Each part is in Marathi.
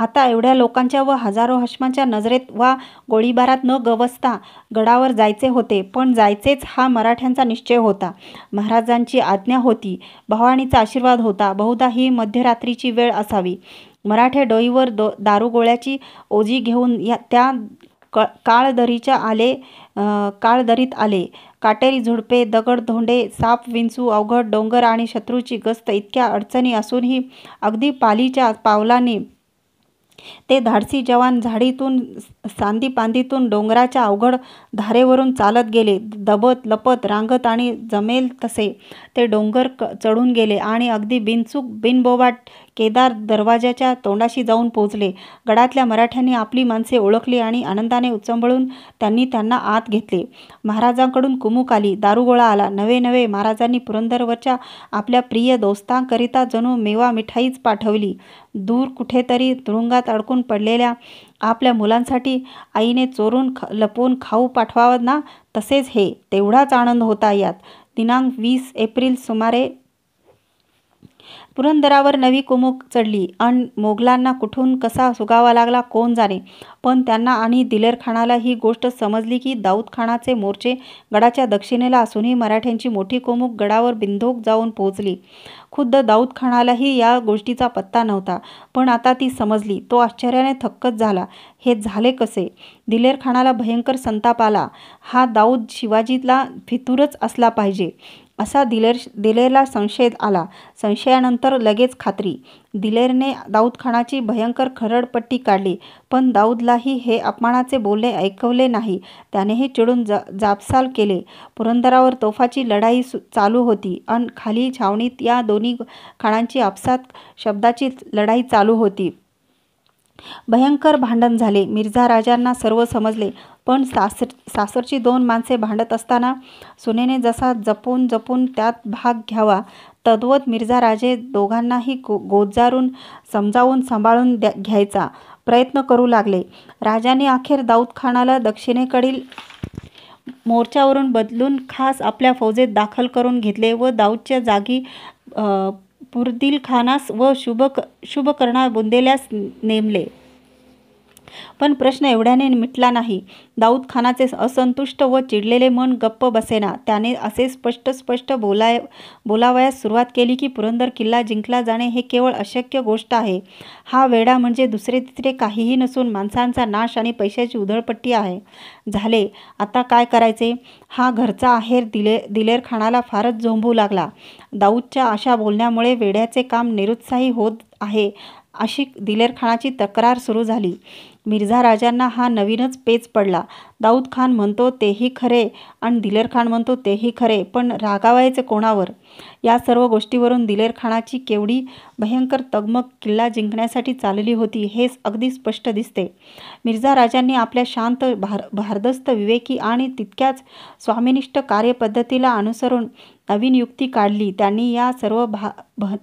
आता एवढ्या लोकांच्या व हजारो हश्मांच्या नजरेत वा गोळीबारात न गवसता गडावर जायचे होते पण जायचेच हा मराठ्यांचा निश्चय होता महाराजांची आज्ञा होती भवानीचा आशीर्वाद होता बहुधा ही मध्यरात्रीची वेळ असावी मराठे डोईवर दो दारुगोळ्याची ओझी घेऊन या त्या क काळदरीच्या आले काळदरीत आले काटेरी झुडपे दगड धोंडे साप विंचू अवघड डोंगर आणि शत्रूची गस्त इतक्या अडचणी असूनही अगदी पालीच्या पावलाने ते धाडसी जवान झाडीतून सांदीपांदीतून डोंगराच्या अवघड धारेवरून चालत गेले दबत लपत रांगत आणि जमेल तसे ते डोंगर चढून गेले आणि अगदी बिनचूक बिनबोबाट केदार दरवाजाच्या तोंडाशी जाऊन पोहोचले गडातल्या मराठ्यांनी आपली माणसे ओळखली आणि आनंदाने उचंबळून त्यांनी त्यांना आत घेतले महाराजांकडून कुमुक आली दारुगोळा आला नवे नवे महाराजांनी पुरंदरवरच्या आपल्या प्रिय दोस्तांकरिता जणू मेवा मिठाईच पाठवली दूर कुठेतरी तुरुंगात अडकून पडलेल्या आपल्या मुलांसाठी आईने चोरून ख लपवून खाऊ पाठवावं ना तसेच हे तेवढाच आनंद होता यात दिनांक वीस एप्रिल सुमारे पुरंदरावर नवी कुमुक चढली आणि मोगलांना कुठून कसा सुगावा लागला कोण जाणे पण त्यांना आणि दिलेरखानाला ही गोष्ट समजली की दाऊदखानाचे मोर्चे गडाच्या दक्षिणेला असूनही मराठ्यांची मोठी कुमुक गडावर बिंदोक जाऊन पोहोचली खुद्द दाऊद खानालाही या गोष्टीचा पत्ता नव्हता पण आता ती समजली तो आश्चर्याने थक्कच झाला हे झाले कसे दिलेर खानाला भयंकर संताप आला हा दाऊद शिवाजीतला फितूरच असला पाहिजे असा दिलेर दिलेरला संशय आला संशयानंतर लगेच खात्री दिलेरने दाऊदखानाची भयंकर खरडपट्टी काढली पण दाऊदलाही हे अपमानाचे बोलणे ऐकवले नाही त्यानेही चिडून जा जापसाल केले पुरंदरावर तोफाची लढाई चालू होती अन खाली छावणीत या दोन्ही खाणांची आपसात शब्दाची लढाई चालू होती भयंकर भांडण झाले मिर्झा राजांना सर्व समजले पण सासर सासरची दोन माणसे भांडत असताना सुनेने जसा जपून जपून त्यात भाग घ्यावा तद्वत मिर्झा राजे दोघांनाही गो गोजारून समजावून सांभाळून द्या घ्यायचा प्रयत्न करू लागले राजाने अखेर दाऊदखानाला दक्षिणेकडील मोर्चावरून बदलून खास आपल्या फौजेत दाखल करून घेतले व दाऊदच्या जागी पुरदिलखानास व शुभ शुभकर्णा बुंदेल्यास नेमले पण प्रश्न एवढ्याने मिटला नाही दाऊद खानाचे असंतुष्ट व चिडलेले मन गप्प बसेना त्याने असे स्पष्ट स्पष्ट बोलाय बोलावयास सुरुवात केली की पुरंदर किल्ला जिंकला जाणे हे केवळ अशक्य गोष्ट आहे हा वेडा म्हणजे दुसरे तिसरे काहीही नसून माणसांचा नाश आणि पैशाची उधळपट्टी आहे झाले आता काय करायचे हा घरचा आहेर दिले दिलेर खानाला फारच झोंबू लागला दाऊदच्या अशा बोलण्यामुळे वेड्याचे काम निरुत्साही होत आहे अशी दिलेर खानाची तक्रार सुरू झाली मिर्झा राजांना हा नवीनच पेच पडला दाऊद खान म्हणतो तेही खरे आणि दिलेर खान म्हणतो तेही खरे पण रागावायचे कोणावर या सर्व गोष्टीवरून दिलेर खानाची केवढी भयंकर तगमग किल्ला जिंकण्यासाठी चालली होती हेच अगदी स्पष्ट दिसते मिर्झा राजांनी आपल्या शांत भार भारदस्त विवेकी आणि तितक्याच स्वामिनिष्ठ कार्यपद्धतीला अनुसरून नवीन युक्ती काढली त्यांनी या सर्व भा भा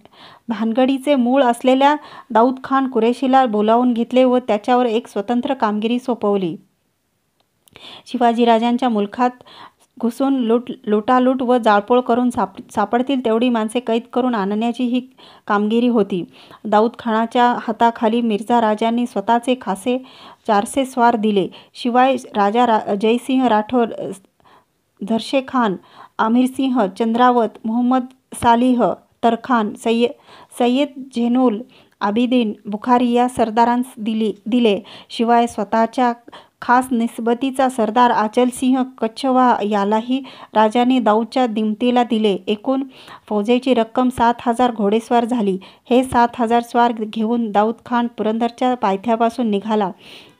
भानगडीचे मूळ असलेल्या दाऊद खान कुरेशीला बोलावून घेतले व त्याच्यावर एक स्वतंत्र कामगिरी सोपवली शिवाजीराजांच्या मुलखात घुसून लुट लुटालूट व जाळपोळ करून साप सापडतील तेवढी माणसे कैद करून आणण्याची ही कामगिरी होती दाऊद खानाच्या हाताखाली मिर्झा राजांनी स्वतःचे खासे चारसे स्वार दिले शिवाय राजा रा जयसिंह राठोर झरशे खान आमिरसिंह चंद्रावत मोहम्मद सालिह तरखान सय्य सय्यद झेनूल आबिदीन बुखारी या सरदारांस दिली दिले शिवाय स्वतःच्या खास निस्बतीचा सरदार आचलसिंह कच्छवा यालाही राजाने दाऊदच्या दिमतीला दिले एकूण फौजेची रक्कम सात हजार घोडेस्वार झाली हे सात हजार स्वार घेऊन दाऊद खान पुरंदरच्या पायथ्यापासून निघाला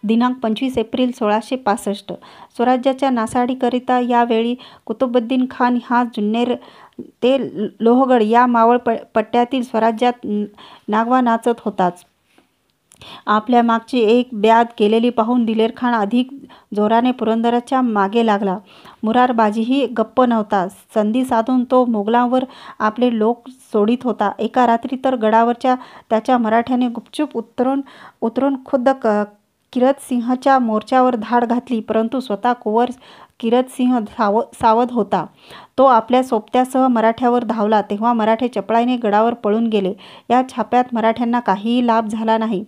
दिनांक पंचवीस एप्रिल सोळाशे पासष्ट स्वराज्याच्या नासाडीकरिता यावेळी कुतुबुद्दीन खान हा जुन्नेर ते लोहगड या मावळ प पट्ट्यातील स्वराज्यात नागवा नाचत होताच आपल्या मागची एक ब्याद केलेली पाहून दिलेर खान अधिक जोराने पुरंदराच्या मागे लागला मुरारबाजीही गप्प नव्हता संधी साधून तो मोगलांवर आपले लोक सोडित होता एका रात्री तर गडावरच्या त्याच्या मराठ्याने गुपचूप उतरून उतरून खुद्द क किरत सिंहच्या मोर्चावर धाड घातली परंतु स्वतः कुंवर किरतसिंह साव सावध होता तो आपल्या सोबत्यासह मराठ्यावर धावला तेव्हा मराठे चपळाईने गडावर पळून गेले या छाप्यात मराठ्यांना काहीही लाभ झाला नाही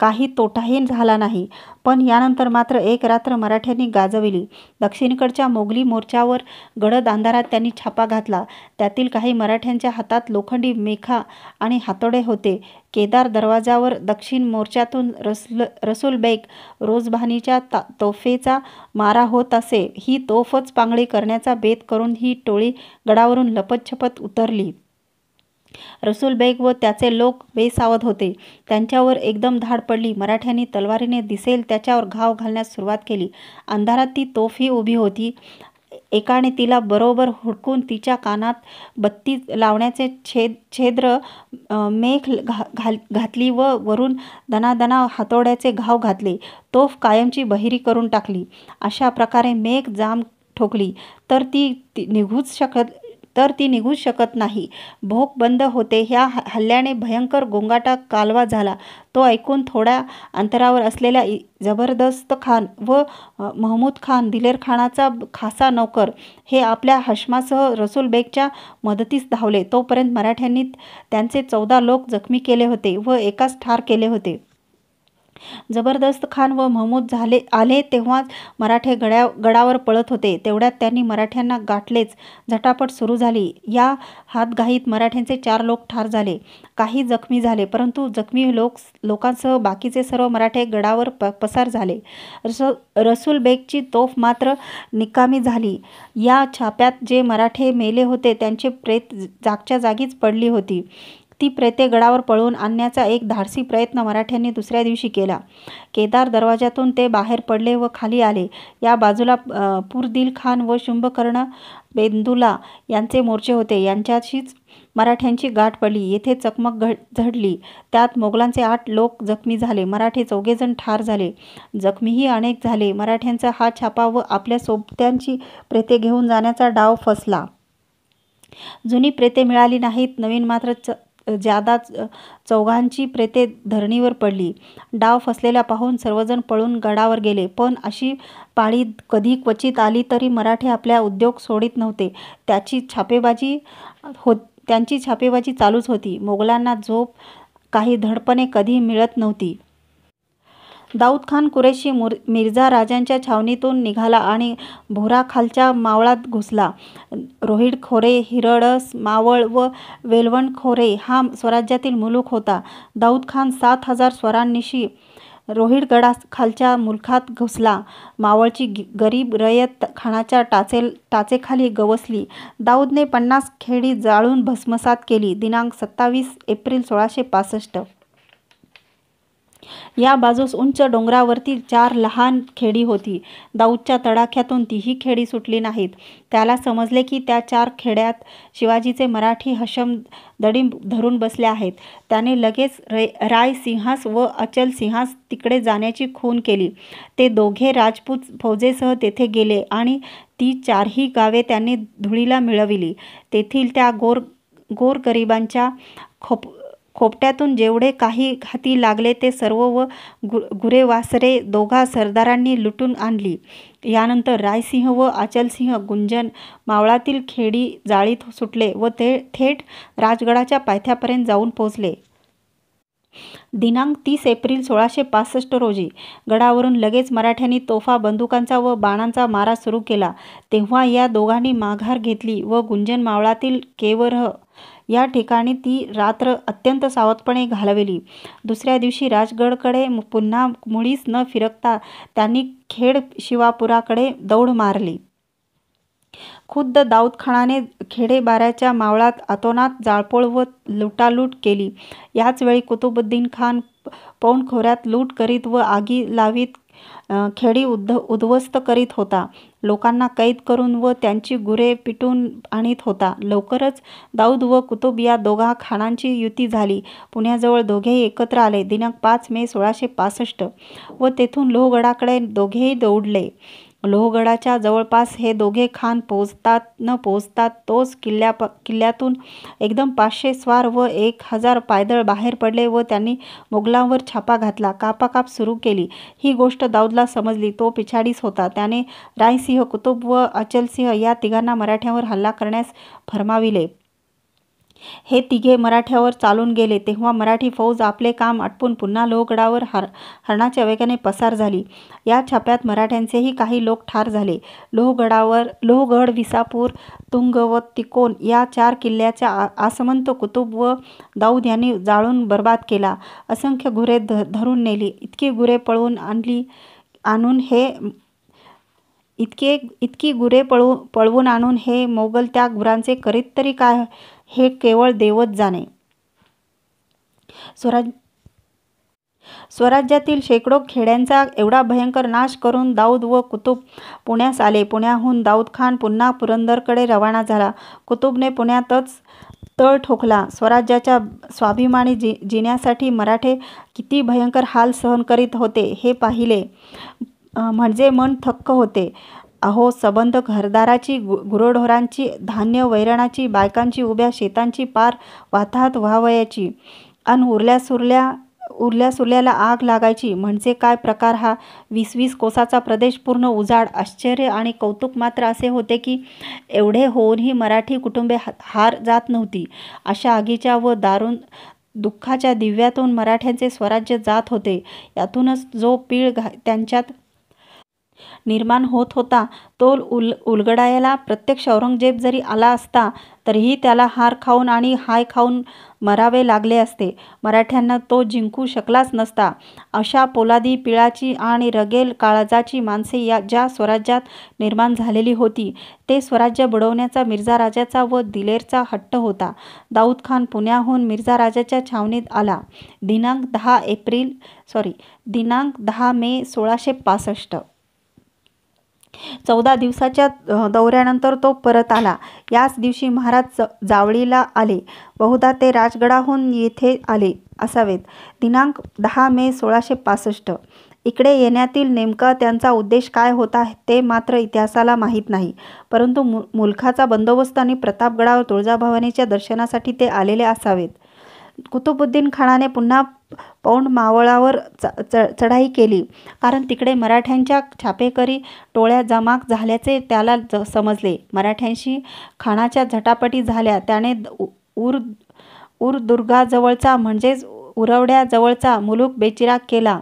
काही तोटाही झाला नाही पण यानंतर मात्र एक रात्र मराठ्यांनी गाजविली दक्षिणेकडच्या मोगली मोर्चावर गडद अंधारात त्यांनी छापा घातला त्यातील काही मराठ्यांच्या हातात लोखंडी मेखा आणि हातोडे होते केदार दरवाजावर दक्षिण मोर्चातून रसल रसूल बेग रोजभानीच्या ता तोफेचा मारा होत असे ही ही तोफच पांगळी करण्याचा बेत करून ही टोळी गडावरून लपतछपत उतरली रसूल बेग व त्याचे लोक बेसावध होते त्यांच्यावर एकदम धाड पडली मराठ्यांनी तलवारीने दिसेल त्याच्यावर घाव घालण्यास सुरुवात केली अंधारात ती तोफी उभी होती एकाने तिला बरोबर हुडकून तिच्या कानात बत्ती लावण्याचे छेद छेद्र मेख घाल घातली व वरून दना हातोड्याचे घाव घातले तोफ कायमची बहिरी करून टाकली अशा प्रकारे मेघ जाम ठोकली तर ती ती निघूच शकत तर ती निघू शकत नाही भोक बंद होते ह्या हल्ल्याने भयंकर गोंगाटा कालवा झाला तो ऐकून थोड्या अंतरावर असलेल्या जबरदस्त खान व महमूद खान दिलेर खानाचा खासा नौकर हे आपल्या हश्मासह रसूल बेगच्या मदतीस धावले तोपर्यंत मराठ्यांनी त्यांचे चौदा लोक जखमी केले होते व एकाच ठार केले होते जबरदस्त खान व महमूद झाले आले तेव्हाच मराठे गड्या गडावर पळत होते तेवढ्यात त्यांनी मराठ्यांना गाठलेच झटापट सुरू झाली या हातघाईत मराठ्यांचे चार लोक ठार झाले काही जखमी झाले परंतु जखमी लोक लोकांसह बाकीचे सर्व मराठे गडावर प पसार झाले रस रसूल बेगची तोफ मात्र निकामी झाली या छाप्यात जे मराठे मेले होते त्यांचे प्रेत जागच्या जागीच पडली होती ती प्रेते गडावर पळवून आणण्याचा एक धाडसी प्रयत्न मराठ्यांनी दुसऱ्या दिवशी केला केदार दरवाजातून ते बाहेर पडले व खाली आले या बाजूला पुरदिल खान व शुंभकर्ण बेंदुला यांचे मोर्चे होते यांच्याशीच मराठ्यांची गाठ पडली येथे चकमक घड झडली त्यात मोगलांचे आठ लोक जखमी झाले मराठे चौघेजण ठार झाले जखमीही अनेक झाले मराठ्यांचा हा छापा व आपल्या सोबत्यांची प्रेते घेऊन जाण्याचा डाव फसला जुनी प्रेते मिळाली नाहीत नवीन मात्र च ज्यादा चौघांची प्रेते धरणीवर पडली. डाव फसलेला पाहून सर्वजण पळून गडावर गेले. पण अशी पाळी कधी क्वचित आली तरी मराठे आपल्या उद्योग सोडित नव्हते. त्याची छापेबाजी त्यांची छापेबाजी चालूच होती. मोगलांना झोप काही धडपणे कधी मिळत नव्हती. दाऊद खान कुरेशी मुर मिर्झा राजांच्या छावणीतून निघाला आणि भोराखालच्या मावळात घुसला रोहिड खोरे हिरडस मावळ व वेलवण खोरे हा स्वराज्यातील मुलूक होता दाऊद खान सात हजार स्वरांनिशी रोहिडगडा खालच्या मुलखात घुसला मावळची गरीब रयत खानाच्या टाचे टाचेखाली गवसली दाऊदने पन्नास खेडी जाळून भस्मसात केली दिनांक सत्तावीस एप्रिल सोळाशे पासष्ट या बाजूस उंच डोंगरावरती चार लहान खेडी होती दाऊदच्या तडाख्यातून तीही खेडी सुटली नाहीत त्याला समजले की त्या चार खेड्यात शिवाजीचे मराठी हशम दडी धरून बसले आहेत त्याने लगेच राय सिंहास व अचल सिंहास तिकडे जाण्याची खून केली ते दोघे राजपूत फौजेसह तेथे गेले आणि ती चारही गावे त्यांनी धुळीला मिळविली तेथील त्या गोर गोरगरिबांच्या खोप खोपट्यातून जेवढे काही हाती लागले ते सर्व व गु गुरेवासरे दोघा सरदारांनी लुटून आणली यानंतर रायसिंह व आचलसिंह गुंजन मावळातील खेडी जाळीत सुटले व ते थेट राजगडाच्या पायथ्यापर्यंत जाऊन पोहोचले दिनांक तीस एप्रिल सोळाशे पासष्ट रोजी गडावरून लगेच मराठ्यांनी तोफा बंदुकांचा व बाणांचा मारा सुरू केला तेव्हा या दोघांनी माघार घेतली व गुंजन मावळातील केवरह या ठिकाणी ती रात्र अत्यंत सावधपणे घालविली दुसऱ्या दिवशी राजगडकडे पुन्हा मुळीच न फिरकता त्यांनी खेड शिवापुराकडे दौड मारली खुद्द दाऊद खानाने खेडेबाऱ्याच्या मावळात अतोनात जाळपोळ व लुटालूट केली याचवेळी कुतुबुद्दीन खान पौन खोऱ्यात लूट करीत व आगी लावीत खेडी उद्ध उद्ध्वस्त करीत होता लोकांना कैद करून व त्यांची गुरे पिटून आणीत होता लवकरच दाऊद व कुतुब या दोघा खानांची युती झाली पुण्याजवळ दोघेही एकत्र आले दिनांक पाच मे सोळाशे पासष्ट व तेथून लोहगडाकडे दोघेही दौडले लोहगडाच्या जवळपास हे दोघे खान पोहोचतात न पोहोचतात तोच किल्ल्या प किल्ल्यातून एकदम पाचशे स्वार व एक हजार पायदळ बाहेर पडले व त्यांनी मुघलांवर छापा घातला कापाकाप सुरू केली ही गोष्ट दाऊदला समजली तो पिछाडीस होता त्याने रायसिंह कुतुब व अचलसिंह या तिघांना मराठ्यांवर हल्ला करण्यास फरमाविले हे तिघे मराठ्यावर चालून गेले तेव्हा मराठी फौज आपले काम आटपून पुन्हा लोहगडावर हर हरणाच्या वेगाने पसार झाली या छाप्यात मराठ्यांचेही काही लोक ठार झाले लोहगडावर लोहगड विसापूर तुंग व तिकोन या चार किल्ल्याच्या आसमंत कुतुब व दाऊद यांनी जाळून बर्बाद केला असंख्य गुरे ध धरून नेली इतकी गुरे पळवून आणली आणून हे इतके इतकी गुरे पळवून पळवून आणून हे मोगल त्या गुरांचे करीत तरी काय हे केवळ देवच जाणे स्वराज स्वराज्यातील शेकडो खेड्यांचा एवढा भयंकर नाश करून दाऊद व कुतुब पुण्यास आले पुण्याहून दाऊद खान पुन्हा पुरंदरकडे रवाना झाला कुतुबने पुण्यातच तळ ठोकला स्वराज्याच्या स्वाभिमानी जि जिण्यासाठी मराठे किती भयंकर हाल सहन करीत होते हे पाहिले म्हणजे मन थक्क होते अहो सबंध घरदाराची गु गुरोढोरांची धान्य वैरणाची बायकांची उभ्या शेतांची पार वाताहत व्हावयाची अन उरल्या सुरल्या उरल्या सुरल्याला आग लागायची म्हणजे काय प्रकार हा वीस वीस कोसाचा प्रदेश पूर्ण उजाड आश्चर्य आणि कौतुक मात्र असे होते की एवढे होऊनही मराठी कुटुंबे हार जात नव्हती अशा आगीच्या व दारुण दुःखाच्या दिव्यातून मराठ्यांचे स्वराज्य जात होते यातूनच जो पीळ घा त्यांच्यात निर्माण होत होता तो उल उलगडायला प्रत्यक्ष औरंगजेब जरी आला असता तरीही त्याला हार खाऊन आणि हाय खाऊन मरावे लागले असते मराठ्यांना तो जिंकू शकलाच नसता अशा पोलादी पिळाची आणि रगेल काळजाची माणसे या ज्या स्वराज्यात निर्माण झालेली होती ते स्वराज्य बुडवण्याचा मिर्झा राजाचा व दिलेरचा हट्ट होता दाऊद खान पुण्याहून मिर्झा राजाच्या छावणीत आला दिनांक दहा एप्रिल सॉरी दिनांक दहा मे सोळाशे पासष्ट चौदा दिवसाच्या दौऱ्यानंतर तो परत आला याच दिवशी महाराज जावळीला आले बहुधा ते राजगडाहून येथे आले असावेत दिनांक दहा मे सोळाशे पासष्ट इकडे येण्यातील नेमका त्यांचा उद्देश काय होता ते मात्र इतिहासाला माहीत नाही परंतु मु मुलखाचा बंदोबस्त आणि प्रतापगडावर तुळजाभवानीच्या दर्शनासाठी ते आलेले असावेत कुतुबुद्दीन खानाने पुन्हा पौंड मावळावर च चढाई केली कारण तिकडे मराठ्यांच्या छापेकरी टोळ्या जमाक झाल्याचे त्याला ज समजले मराठ्यांशी खाणाच्या झटापटी झाल्या त्याने उर उरदुर्गाजवळचा म्हणजेच उरवड्याजवळचा मुलूक बेचिराग केला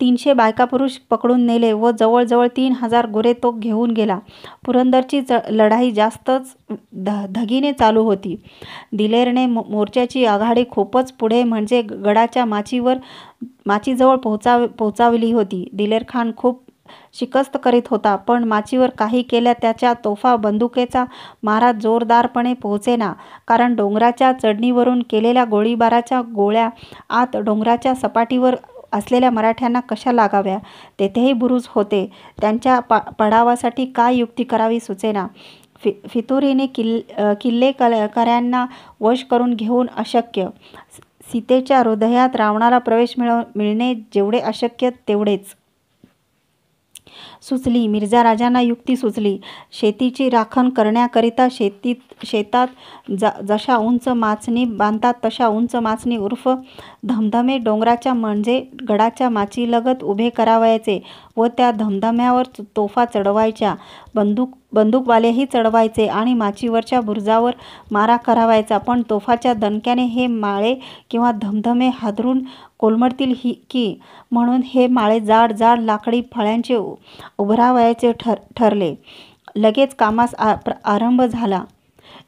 तीनशे बायका पुरुष पकडून नेले व जवळजवळ तीन हजार गुरे तो घेऊन गेला पुरंदरची च लढाई जास्तच ध धगीने चालू होती दिलेरने मोर्चाची आघाडी खूपच पुढे म्हणजे गडाच्या माचीवर माचीजवळ पोहोचाव पोहोचावली होती दिलेर खान खूप शिकस्त करीत होता पण माचीवर काही केल्या त्याच्या तोफा बंदुकेचा मारा जोरदारपणे पोहोचेना कारण डोंगराच्या चढणीवरून केलेल्या गोळीबाराच्या गोळ्या आत डोंगराच्या सपाटीवर असलेल्या मराठ्यांना कशा लागाव्या तेथेही बुरुज होते त्यांच्या पा पडावासाठी काय युक्ती करावी सुचेना फि फितुरीने किल किल्ले कऱ्यांना वश करून घेऊन अशक्य सीतेच्या हृदयात रावणाला प्रवेश मिळव मिळणे जेवढे अशक्य तेवढेच सुचली मिर्जा राजांना युक्ती सुचली शेतीची राखण करण्याकरिता शेतीत शेतात ज जशा उंच माचणी बांधतात तशा उंच माचणी उर्फ धमधमे डोंगराच्या म्हणजे गडाच्या माचीलगत उभे करावायचे व त्या धमधम्यावर तोफा चढवायच्या बंदूक बंदूकवालेही चढवायचे आणि माचीवरच्या बुरजावर मारा करावायचा पण तोफाच्या दणक्याने हे माळे किंवा धमधमे हादरून कोलमडतील ही की म्हणून हे माळे जाड जाड लाकडी फळ्यांचे उभरावयाचे ठर ठरले लगेच कामास आ आरंभ झाला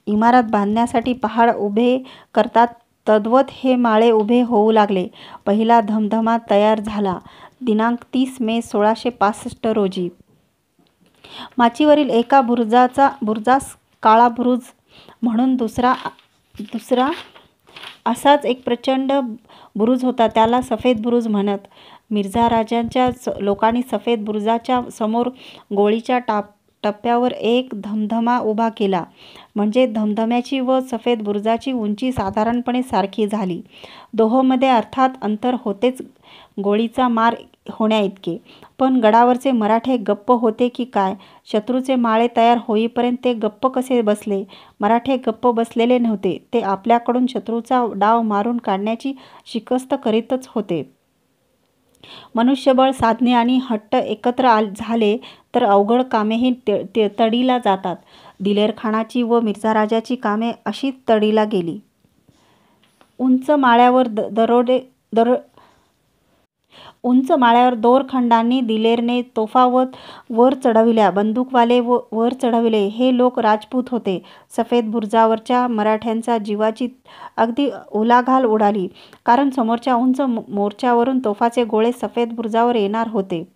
इमारत बांधण्यासाठी पहाड उभे करतात तद्वत हे माळे उभे होऊ लागले पहिला धमधमा तयार झाला दिनांक तीस मे सोळाशे पासष्ट रोजी माचीवरील एका बुरजाचा बुरुजास काळा बुरुज म्हणून दुसरा दुसरा असाच एक प्रचंड बुरुज होता त्याला सफेद बुरुज म्हणत मिर्झा राजांच्या लोकांनी सफेद बुरुजाच्या समोर गोळीच्या टाप टप्प्यावर एक धमधमा उभा केला म्हणजे धमधम्याची व सफेद बुरजाची उंची साधारणपणे सारखी झाली दोहोमध्ये अर्थात अंतर होतेच गोळीचा मार होण्याइतके पण गडावरचे मराठे गप्प होते की काय शत्रूचे माळे तयार होईपर्यंत ते गप्प कसे बसले मराठे गप्प बसलेले नव्हते ते आपल्याकडून शत्रूचा डाव मारून काढण्याची शिकस्त करीतच होते मनुष्यबळ साधने आणि हट्ट एकत्र आल झाले तर अवघड कामेही ते तडीला जातात दिलेरखानाची व राजाची कामे अशी तडीला गेली उंच माळ्यावर दरोडे दरो उंच माळ्यावर दोरखंडांनी दिलेरने तोफावत वर चढविल्या बंदूकवाले व वर चढविले हे लोक राजपूत होते सफेद बुर्जावरच्या मराठ्यांचा जीवाची अगदी ओलाघाल उडाली कारण समोरच्या उंच मोर्चावरून तोफाचे गोळे सफेद बुर्जावर येणार होते